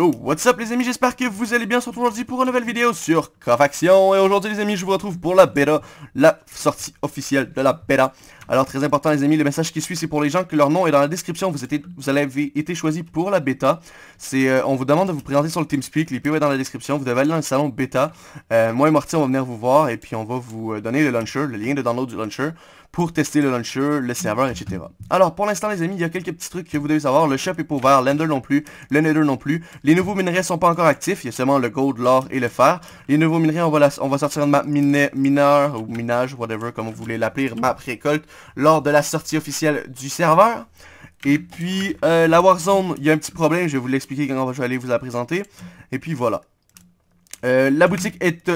Yo, what's up les amis, j'espère que vous allez bien, surtout aujourd'hui pour une nouvelle vidéo sur Action. Et aujourd'hui les amis, je vous retrouve pour la bêta, la sortie officielle de la bêta. Alors très important les amis, le message qui suit c'est pour les gens que leur nom est dans la description, vous, êtes, vous avez été choisi pour la bêta. Euh, on vous demande de vous présenter sur le TeamSpeak, l'IPO est dans la description, vous devez aller dans le salon bêta. Euh, moi et Morty on va venir vous voir et puis on va vous euh, donner le launcher, le lien de download du launcher pour tester le launcher, le serveur, etc. Alors pour l'instant les amis, il y a quelques petits trucs que vous devez savoir. Le shop est pas ouvert, l'ender non plus, le nether non plus. Les nouveaux minerais sont pas encore actifs, il y a seulement le gold, l'or et le fer. Les nouveaux minerais, on va, sortir une map mineur ou minage, whatever, comme vous voulez l'appeler, map récolte, lors de la sortie officielle du serveur. Et puis, euh, la Warzone, il y a un petit problème, je vais vous l'expliquer quand je vais aller vous la présenter. Et puis voilà. Euh, la boutique est,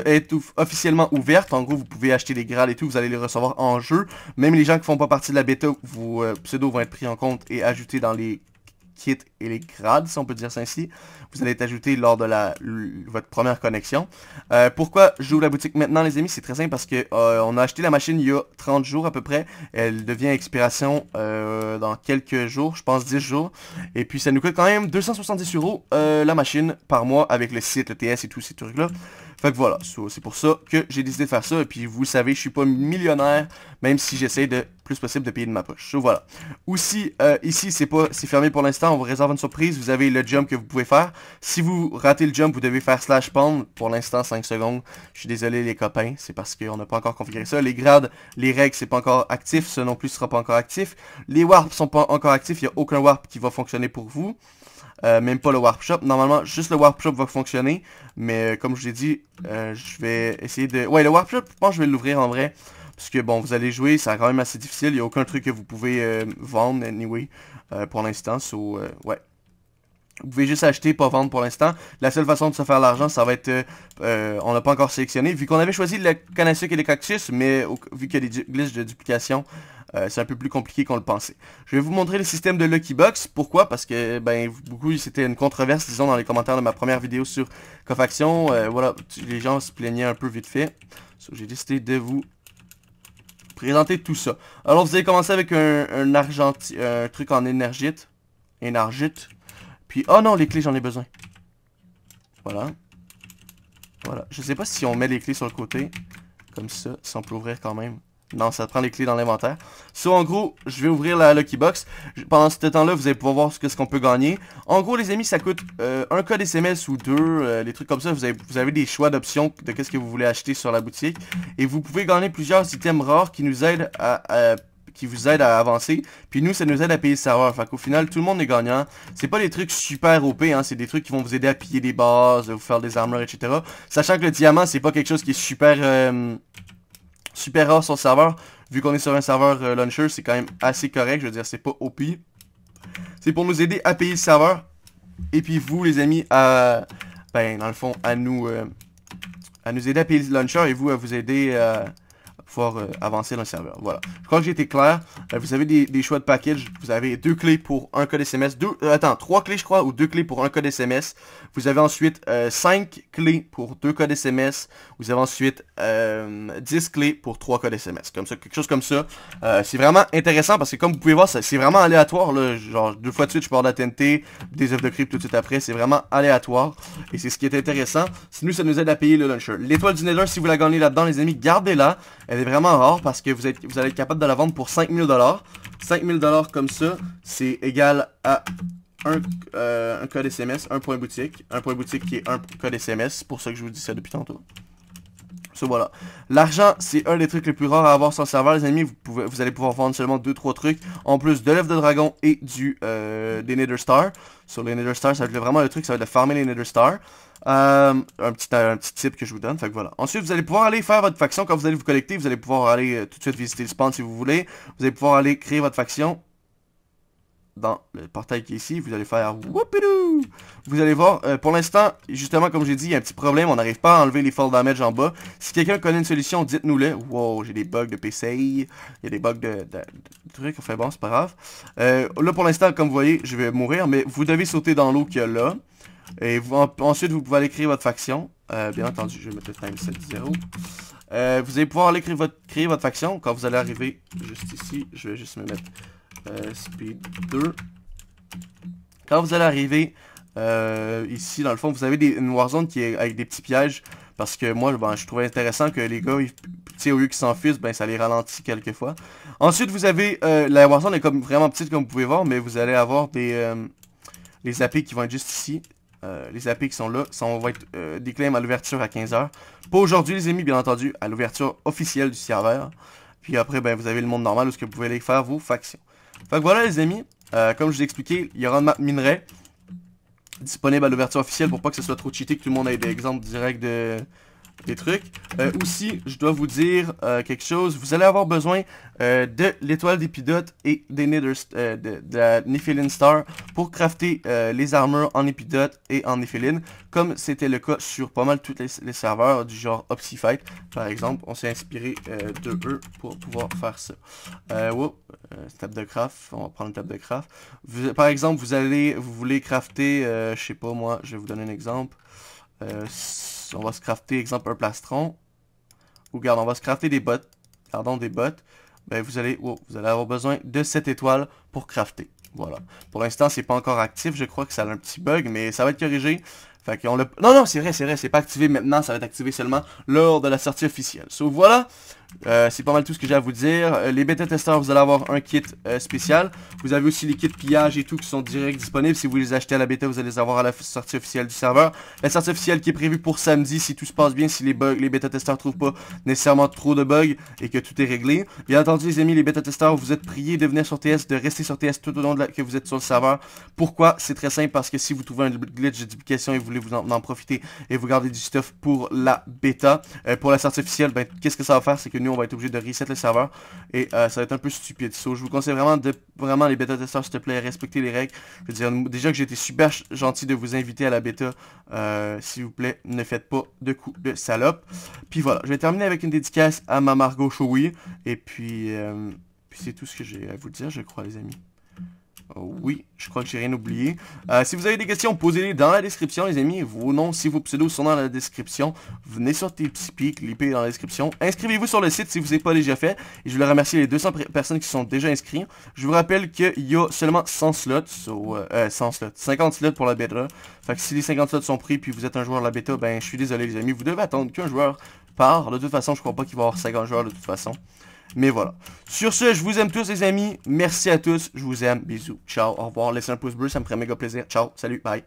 officiellement ouverte. En gros, vous pouvez acheter des Graals et tout. Vous allez les recevoir en jeu. Même les gens qui font pas partie de la bêta, vos pseudo pseudos vont être pris en compte et ajoutés dans les Kit et les grades, si on peut dire ça ainsi. Vous allez être ajouté lors de la, votre première connexion. Euh, pourquoi j'ouvre la boutique maintenant, les amis C'est très simple parce que euh, on a acheté la machine il y a 30 jours à peu près. Elle devient expiration euh, dans quelques jours, je pense 10 jours. Et puis ça nous coûte quand même 270 euros la machine par mois avec le site, le TS et tous ces trucs-là. Fait voilà, c'est pour ça que j'ai décidé de faire ça. Et puis vous savez, je suis pas millionnaire, même si j'essaie de plus possible de payer de ma poche. Donc voilà. Aussi, euh, ici, c'est pas c'est fermé pour l'instant. On vous réserve une surprise. Vous avez le jump que vous pouvez faire. Si vous ratez le jump, vous devez faire slash pound. Pour l'instant, 5 secondes. Je suis désolé les copains. C'est parce qu'on n'a pas encore configuré ça. Les grades, les règles, c'est pas encore actif. Ce non plus sera pas encore actif. Les warps sont pas encore actifs. Il n'y a aucun warp qui va fonctionner pour vous. Euh, même pas le workshop. Normalement, juste le workshop va fonctionner. Mais euh, comme je vous l'ai dit, euh, je vais essayer de... Ouais, le Warp Shop, je pense je vais l'ouvrir en vrai. Parce que bon, vous allez jouer, c'est quand même assez difficile. Il n'y a aucun truc que vous pouvez vendre, anyway, pour l'instant. So, ouais. Vous pouvez juste acheter, pas vendre pour l'instant. La seule façon de se faire l'argent, ça va être... on n'a pas encore sélectionné. Vu qu'on avait choisi le canassuc et les cactus, mais vu qu'il y a des glitches de duplication, euh, c'est un peu plus compliqué qu'on le pensait. Je vais vous montrer le système de Lucky Box. Pourquoi Parce que ben beaucoup c'était une controverse, disons, dans les commentaires de ma première vidéo sur Cofaction. Euh, voilà, les gens se plaignaient un peu vite fait. J'ai décidé de vous présenter tout ça. Alors vous allez commencer avec un, un, un truc en énergite. Énergite. Puis, oh non, les clés, j'en ai besoin. Voilà. Voilà. Je sais pas si on met les clés sur le côté. Comme ça, si on peut ouvrir quand même. Non, ça prend les clés dans l'inventaire. So, en gros, je vais ouvrir la Lucky Box. Pendant ce temps-là, vous allez pouvoir voir ce qu'on peut gagner. En gros, les amis, ça coûte euh, un code SMS ou deux, euh, les trucs comme ça. Vous avez, vous avez des choix d'options de qu'est-ce que vous voulez acheter sur la boutique. Et vous pouvez gagner plusieurs items rares qui nous aident à, qui vous aide à avancer. Puis nous, ça nous aide à payer le serveur. Fait qu'au final, tout le monde est gagnant. C'est pas des trucs super OP, hein. C'est des trucs qui vont vous aider à piller des bases, à vous faire des armures, etc. Sachant que le diamant, c'est pas quelque chose qui est super... Euh, super rare sur le serveur. Vu qu'on est sur un serveur euh, launcher, c'est quand même assez correct. Je veux dire, c'est pas OP. C'est pour nous aider à payer le serveur. Et puis vous, les amis, à... Ben, dans le fond, à nous... Euh, à nous aider à payer le launcher et vous, à vous aider... Euh, pouvoir euh, avancer dans le serveur. Voilà. Je crois que j'ai été clair. Euh, vous avez des, choix de package. Vous avez deux clés pour un code SMS. Deux, euh, attends, trois clés, je crois, ou deux clés pour un code SMS. Vous avez ensuite cinq clés pour deux codes SMS. Vous avez ensuite dix clés pour trois codes SMS. Comme ça, quelque chose comme ça. c'est vraiment intéressant parce que comme vous pouvez voir, c'est vraiment aléatoire. Là. Genre, deux fois de suite, je pars de des œufs de crypte tout de suite après. C'est vraiment aléatoire. Et c'est ce qui est intéressant. Sinon, ça nous aide à payer le launcher. L'étoile du Nether, si vous la gagnez là-dedans, les amis, gardez-la. Elle est vraiment rare parce que vous, êtes, vous allez être capable de la vendre pour 5000$. 5000$ comme ça, c'est égal à un, euh, code SMS, un point boutique. Un point boutique qui est un code SMS. pour ça que je vous dis ça depuis tantôt. So, voilà. L'argent, c'est un des trucs les plus rares à avoir sur le serveur, les amis. Vous, pouvez, vous allez pouvoir vendre seulement 2-3 trucs. En plus de l'œuf de dragon et du, euh, des Nether Stars. Sur les Nether Stars, ça va être vraiment le truc, ça va être de farmer les Nether Stars. Euh, un, petit, euh, un petit tip que je vous donne. Fait que voilà. Ensuite, vous allez pouvoir aller faire votre faction. Quand vous allez vous collecter vous allez pouvoir aller euh, tout de suite visiter le spawn si vous voulez. Vous allez pouvoir aller créer votre faction dans le portail qui est ici, vous allez faire Vous allez voir, pour l'instant, justement comme j'ai dit, il y a un petit problème, on n'arrive pas à enlever les fall damage en bas. Si quelqu'un connaît une solution, dites-nous le. Wow, j'ai des bugs de PCI, il y a des bugs de, de, trucs, enfin bon, c'est pas grave. là pour l'instant, comme vous voyez, je vais mourir, mais vous devez sauter dans l'eau qu'il y a là. Et ensuite, vous pouvez aller créer votre faction. Euh, bien entendu, je vais mettre le time set Euh, vous allez pouvoir aller créer votre, votre faction. Quand vous allez arriver juste ici, je vais juste me mettre euh, speed 2. Quand vous allez arriver euh, ici, dans le fond, vous avez des, une warzone qui est avec des petits pièges. Parce que moi, ben, je trouvais intéressant que les gars, ils, au lieu qu'ils s'enfuient, ben, ça les ralentit quelquefois. Ensuite, vous avez... la warzone est comme vraiment petite, comme vous pouvez voir, mais vous allez avoir des... les AP qui vont être juste ici, euh, les AP qui sont là, sont, va être euh, à l'ouverture à 15h. Pas aujourd'hui les amis, bien entendu, à l'ouverture officielle du serveur. Puis après, ben, vous avez le monde normal où ce que vous pouvez aller faire vos factions. Fait que voilà les amis, euh, comme je vous ai expliqué, il y aura une map minerai disponible à l'ouverture officielle pour pas que ce soit trop cheaté, que tout le monde ait des exemples directs de, des trucs. Euh, aussi, je dois vous dire euh, quelque chose. Vous allez avoir besoin euh, de l'étoile d'Épidote et des nether, de, la Nephilim Star pour crafter les armures en Épidote et en Nephilim. comme c'était le cas sur pas mal tous les, serveurs du genre OpsiFight. Par exemple, on s'est inspiré de eux pour pouvoir faire ça. Wow, table de craft, on va prendre une table de craft. par exemple, vous allez, vous voulez crafter, je sais pas moi, je vais vous donner un exemple. On va se crafter, exemple, un plastron. Ou regarde, on va se crafter des bottes. Pardon, des bottes. Ben, vous allez, oh, vous allez avoir besoin de cette étoile pour crafter. Voilà. Pour l'instant, c'est pas encore actif. Je crois que ça a un petit bug, mais ça va être corrigé. Fait qu'on Non, non, c'est vrai, c'est vrai. C'est pas activé maintenant. Ça va être activé seulement lors de la sortie officielle. So, voilà. Euh, c'est pas mal tout ce que j'ai à vous dire. Euh, les bêta-testeurs, vous allez avoir un kit euh, spécial. Vous avez aussi les kits de pillage et tout qui sont direct disponibles. Si vous les achetez à la bêta, vous allez les avoir à la sortie officielle du serveur. La sortie officielle qui est prévue pour samedi, si tout se passe bien, si les, bugs, les bêta-testeurs trouvent pas nécessairement trop de bugs et que tout est réglé. Bien entendu, les amis, les bêta-testeurs, vous êtes priés de venir sur TS, de rester sur TS tout au long de la... que vous êtes sur le serveur. Pourquoi C'est très simple, parce que si vous trouvez un glitch de duplication et vous voulez vous en, profiter et vous gardez du stuff pour la bêta, pour la sortie officielle, ben, qu'est-ce que ça va faire C'est que on va être obligé de reset le serveur. Et euh, ça va être un peu stupide. je vous conseille vraiment de vraiment les bêta-testeurs, s'il te plaît, respecter les règles. Je veux dire, déjà que j'ai été super gentil de vous inviter à la bêta, euh, s'il vous plaît, ne faites pas de coups de salope. Puis voilà, je vais terminer avec une dédicace à ma Margot Showy. Et euh, puis c'est tout ce que j'ai à vous dire, je crois, les amis. Oh oui, je crois que j'ai rien oublié. Euh, si vous avez des questions, posez-les dans la description, les amis. Vos noms, si vos pseudos sont dans la description. Venez sur Tipeee, est dans la description. Inscrivez-vous sur le site si vous n'avez pas déjà fait. Et je voulais remercier les 200 personnes qui sont déjà inscrites. Je vous rappelle qu'il y a seulement 100 slots, 50 euh, euh, slots pour la bêta. Fait que si les 50 slots sont pris, puis vous êtes un joueur de la bêta, ben je suis désolé les amis, vous devez attendre qu'un joueur part. De toute façon, je crois pas qu'il va y avoir 50 joueurs de toute façon. Mais voilà. Sur ce, je vous aime tous les amis. Merci à tous. Je vous aime. Bisous. Ciao. Au revoir. Laissez un pouce bleu. Ça me ferait méga plaisir. Ciao. Salut. Bye.